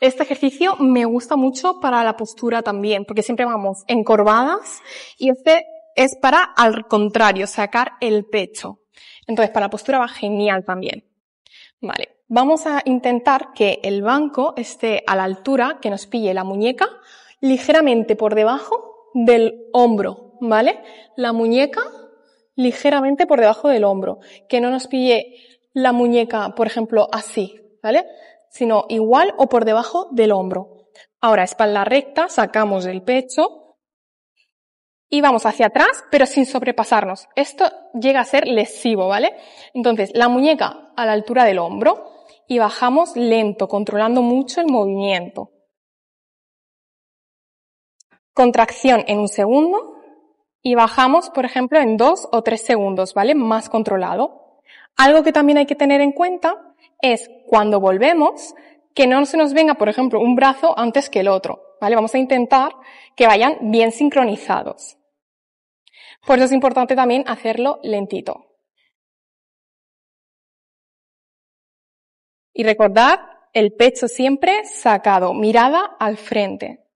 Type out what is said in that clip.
Este ejercicio me gusta mucho para la postura también, porque siempre vamos encorvadas y este es para al contrario, sacar el pecho. Entonces, para la postura va genial también. Vale, vamos a intentar que el banco esté a la altura que nos pille la muñeca, ligeramente por debajo del hombro, ¿vale? La muñeca ligeramente por debajo del hombro, que no nos pille la muñeca, por ejemplo, así, ¿vale? sino igual o por debajo del hombro. Ahora, espalda recta, sacamos el pecho y vamos hacia atrás, pero sin sobrepasarnos. Esto llega a ser lesivo, ¿vale? Entonces, la muñeca a la altura del hombro y bajamos lento, controlando mucho el movimiento. Contracción en un segundo y bajamos, por ejemplo, en dos o tres segundos, ¿vale? Más controlado. Algo que también hay que tener en cuenta es cuando volvemos que no se nos venga, por ejemplo, un brazo antes que el otro, ¿vale? Vamos a intentar que vayan bien sincronizados. Por eso es importante también hacerlo lentito. Y recordad, el pecho siempre sacado, mirada al frente.